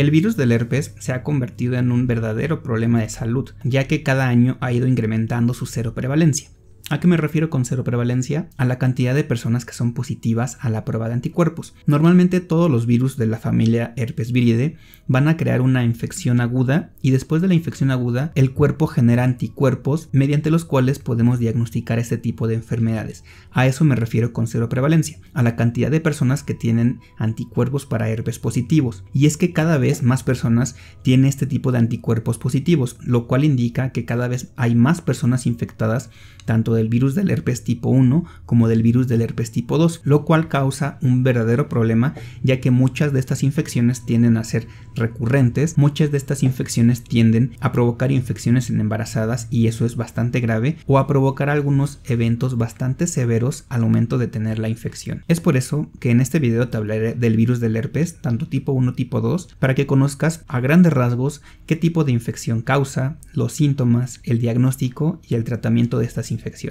El virus del herpes se ha convertido en un verdadero problema de salud, ya que cada año ha ido incrementando su cero prevalencia. ¿A qué me refiero con prevalencia? A la cantidad de personas que son positivas a la prueba de anticuerpos. Normalmente todos los virus de la familia herpes viride van a crear una infección aguda y después de la infección aguda el cuerpo genera anticuerpos mediante los cuales podemos diagnosticar este tipo de enfermedades. A eso me refiero con prevalencia, a la cantidad de personas que tienen anticuerpos para herpes positivos. Y es que cada vez más personas tienen este tipo de anticuerpos positivos, lo cual indica que cada vez hay más personas infectadas tanto de del virus del herpes tipo 1 como del virus del herpes tipo 2, lo cual causa un verdadero problema ya que muchas de estas infecciones tienden a ser recurrentes, muchas de estas infecciones tienden a provocar infecciones en embarazadas y eso es bastante grave o a provocar algunos eventos bastante severos al momento de tener la infección. Es por eso que en este video te hablaré del virus del herpes, tanto tipo 1 tipo 2, para que conozcas a grandes rasgos qué tipo de infección causa, los síntomas, el diagnóstico y el tratamiento de estas infecciones.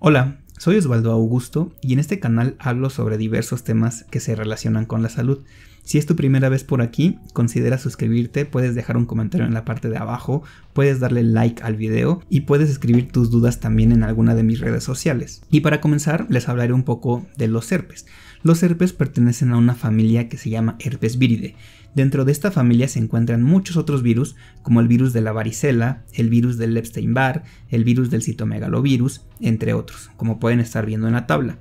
Hola, soy Osvaldo Augusto y en este canal hablo sobre diversos temas que se relacionan con la salud si es tu primera vez por aquí, considera suscribirte, puedes dejar un comentario en la parte de abajo, puedes darle like al video y puedes escribir tus dudas también en alguna de mis redes sociales. Y para comenzar, les hablaré un poco de los herpes. Los herpes pertenecen a una familia que se llama herpes viride. Dentro de esta familia se encuentran muchos otros virus, como el virus de la varicela, el virus del Epstein-Barr, el virus del citomegalovirus, entre otros, como pueden estar viendo en la tabla.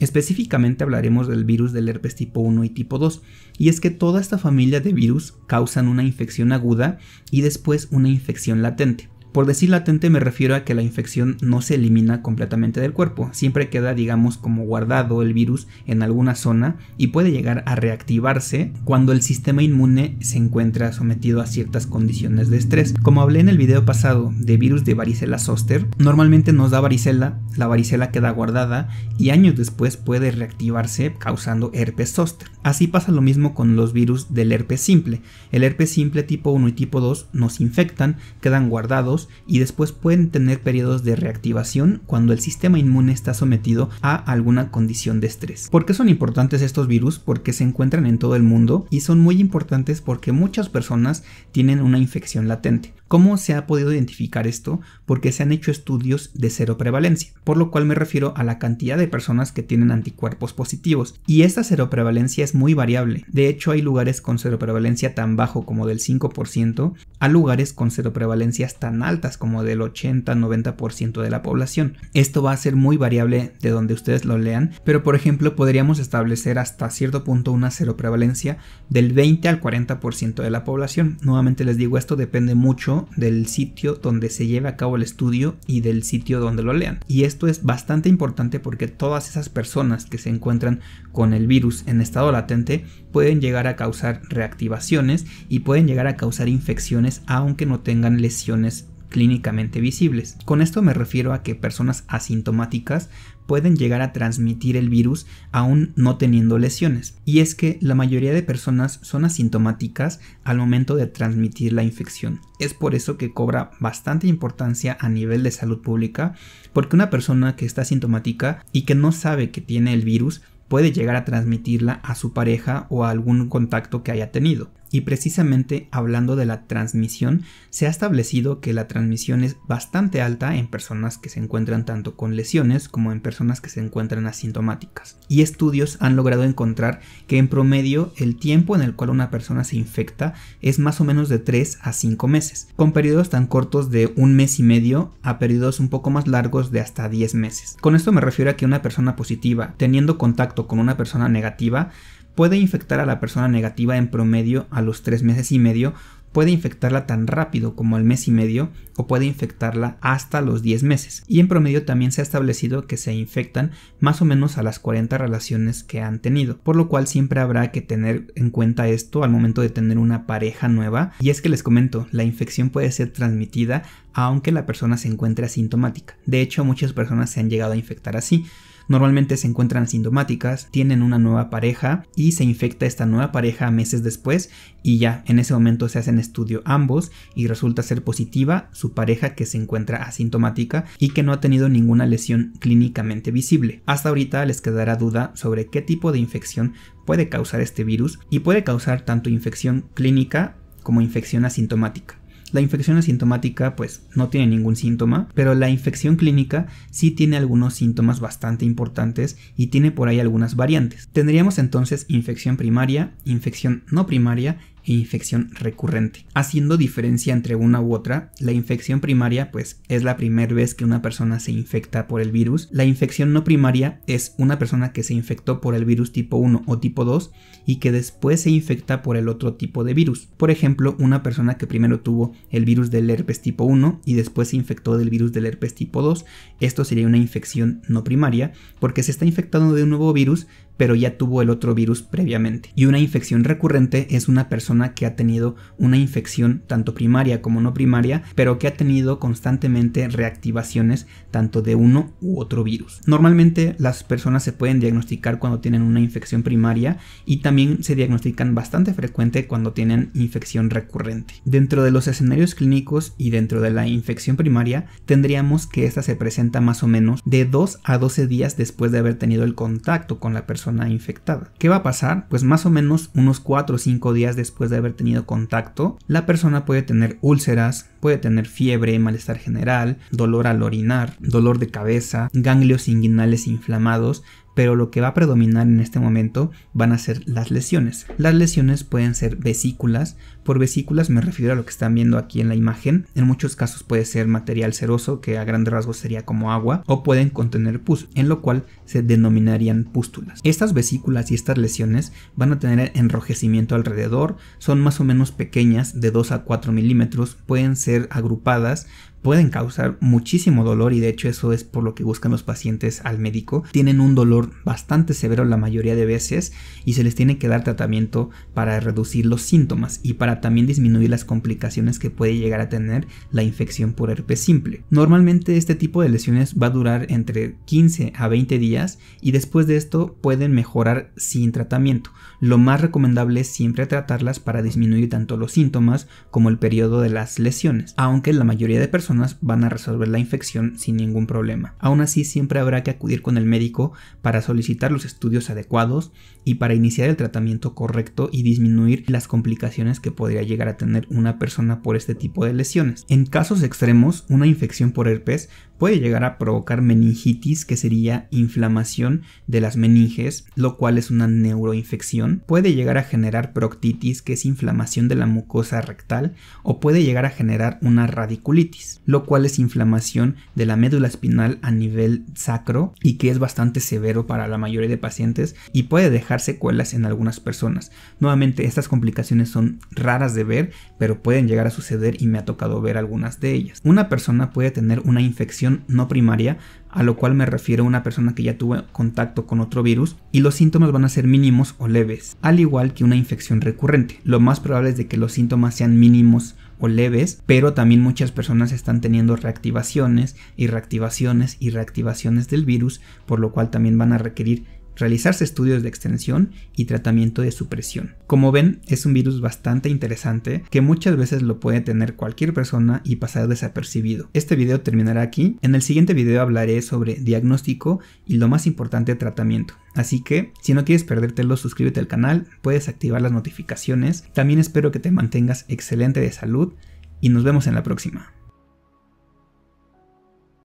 Específicamente hablaremos del virus del herpes tipo 1 y tipo 2, y es que toda esta familia de virus causan una infección aguda y después una infección latente. Por decir latente me refiero a que la infección no se elimina completamente del cuerpo, siempre queda digamos como guardado el virus en alguna zona y puede llegar a reactivarse cuando el sistema inmune se encuentra sometido a ciertas condiciones de estrés. Como hablé en el video pasado de virus de varicela zoster, normalmente nos da varicela, la varicela queda guardada y años después puede reactivarse causando herpes zoster. Así pasa lo mismo con los virus del herpes simple. El herpes simple tipo 1 y tipo 2 nos infectan, quedan guardados y después pueden tener periodos de reactivación cuando el sistema inmune está sometido a alguna condición de estrés. ¿Por qué son importantes estos virus? Porque se encuentran en todo el mundo y son muy importantes porque muchas personas tienen una infección latente. ¿Cómo se ha podido identificar esto? Porque se han hecho estudios de cero prevalencia, por lo cual me refiero a la cantidad de personas que tienen anticuerpos positivos. Y esta seroprevalencia es muy variable. De hecho, hay lugares con seroprevalencia tan bajo como del 5%, a lugares con prevalencias tan altas como del 80-90% de la población. Esto va a ser muy variable de donde ustedes lo lean, pero por ejemplo podríamos establecer hasta cierto punto una cero prevalencia del 20 al 40% de la población. Nuevamente les digo, esto depende mucho del sitio donde se lleve a cabo el estudio y del sitio donde lo lean. Y esto es bastante importante porque todas esas personas que se encuentran con el virus en estado latente pueden llegar a causar reactivaciones y pueden llegar a causar infecciones aunque no tengan lesiones clínicamente visibles. Con esto me refiero a que personas asintomáticas pueden llegar a transmitir el virus aún no teniendo lesiones. Y es que la mayoría de personas son asintomáticas al momento de transmitir la infección. Es por eso que cobra bastante importancia a nivel de salud pública, porque una persona que está asintomática y que no sabe que tiene el virus puede llegar a transmitirla a su pareja o a algún contacto que haya tenido. Y precisamente hablando de la transmisión, se ha establecido que la transmisión es bastante alta en personas que se encuentran tanto con lesiones como en personas que se encuentran asintomáticas. Y estudios han logrado encontrar que en promedio el tiempo en el cual una persona se infecta es más o menos de 3 a 5 meses, con periodos tan cortos de un mes y medio a periodos un poco más largos de hasta 10 meses. Con esto me refiero a que una persona positiva teniendo contacto con una persona negativa puede infectar a la persona negativa en promedio a los tres meses y medio, puede infectarla tan rápido como el mes y medio o puede infectarla hasta los 10 meses. Y en promedio también se ha establecido que se infectan más o menos a las 40 relaciones que han tenido, por lo cual siempre habrá que tener en cuenta esto al momento de tener una pareja nueva. Y es que les comento, la infección puede ser transmitida aunque la persona se encuentre asintomática. De hecho, muchas personas se han llegado a infectar así normalmente se encuentran asintomáticas, tienen una nueva pareja y se infecta esta nueva pareja meses después y ya en ese momento se hacen estudio ambos y resulta ser positiva su pareja que se encuentra asintomática y que no ha tenido ninguna lesión clínicamente visible. Hasta ahorita les quedará duda sobre qué tipo de infección puede causar este virus y puede causar tanto infección clínica como infección asintomática. La infección asintomática pues no tiene ningún síntoma, pero la infección clínica sí tiene algunos síntomas bastante importantes y tiene por ahí algunas variantes. Tendríamos entonces infección primaria, infección no primaria e infección recurrente. Haciendo diferencia entre una u otra, la infección primaria pues es la primera vez que una persona se infecta por el virus. La infección no primaria es una persona que se infectó por el virus tipo 1 o tipo 2 y que después se infecta por el otro tipo de virus. Por ejemplo, una persona que primero tuvo el virus del herpes tipo 1 y después se infectó del virus del herpes tipo 2, esto sería una infección no primaria porque se está infectando de un nuevo virus pero ya tuvo el otro virus previamente. Y una infección recurrente es una persona que ha tenido una infección tanto primaria como no primaria, pero que ha tenido constantemente reactivaciones tanto de uno u otro virus. Normalmente las personas se pueden diagnosticar cuando tienen una infección primaria y también se diagnostican bastante frecuente cuando tienen infección recurrente. Dentro de los escenarios clínicos y dentro de la infección primaria, tendríamos que esta se presenta más o menos de 2 a 12 días después de haber tenido el contacto con la persona infectada. ¿Qué va a pasar? Pues más o menos unos 4 o 5 días después de haber tenido contacto, la persona puede tener úlceras, puede tener fiebre, malestar general, dolor al orinar, dolor de cabeza, ganglios inguinales inflamados, pero lo que va a predominar en este momento van a ser las lesiones. Las lesiones pueden ser vesículas, por vesículas me refiero a lo que están viendo aquí en la imagen, en muchos casos puede ser material seroso que a grandes rasgos sería como agua o pueden contener pus, en lo cual se denominarían pústulas. Estas vesículas y estas lesiones van a tener enrojecimiento alrededor, son más o menos pequeñas de 2 a 4 milímetros, pueden ser agrupadas, pueden causar muchísimo dolor y de hecho eso es por lo que buscan los pacientes al médico. Tienen un dolor bastante severo la mayoría de veces y se les tiene que dar tratamiento para reducir los síntomas y para también disminuir las complicaciones que puede llegar a tener la infección por herpes simple. Normalmente este tipo de lesiones va a durar entre 15 a 20 días y después de esto pueden mejorar sin tratamiento. Lo más recomendable es siempre tratarlas para disminuir tanto los síntomas como el periodo de las lesiones, aunque la mayoría de personas van a resolver la infección sin ningún problema. Aún así, siempre habrá que acudir con el médico para solicitar los estudios adecuados y para iniciar el tratamiento correcto y disminuir las complicaciones que podría llegar a tener una persona por este tipo de lesiones. En casos extremos, una infección por herpes puede llegar a provocar meningitis, que sería inflamación de las meninges, lo cual es una neuroinfección. Puede llegar a generar proctitis, que es inflamación de la mucosa rectal, o puede llegar a generar una radiculitis, lo cual es inflamación de la médula espinal a nivel sacro y que es bastante severo para la mayoría de pacientes y puede dejar secuelas en algunas personas. Nuevamente, estas complicaciones son raras de ver, pero pueden llegar a suceder y me ha tocado ver algunas de ellas. Una persona puede tener una infección no primaria, a lo cual me refiero a una persona que ya tuvo contacto con otro virus, y los síntomas van a ser mínimos o leves, al igual que una infección recurrente. Lo más probable es de que los síntomas sean mínimos o leves, pero también muchas personas están teniendo reactivaciones y reactivaciones y reactivaciones del virus, por lo cual también van a requerir realizarse estudios de extensión y tratamiento de supresión. Como ven, es un virus bastante interesante que muchas veces lo puede tener cualquier persona y pasar desapercibido. Este video terminará aquí. En el siguiente video hablaré sobre diagnóstico y lo más importante, tratamiento. Así que, si no quieres perdértelo, suscríbete al canal, puedes activar las notificaciones. También espero que te mantengas excelente de salud y nos vemos en la próxima.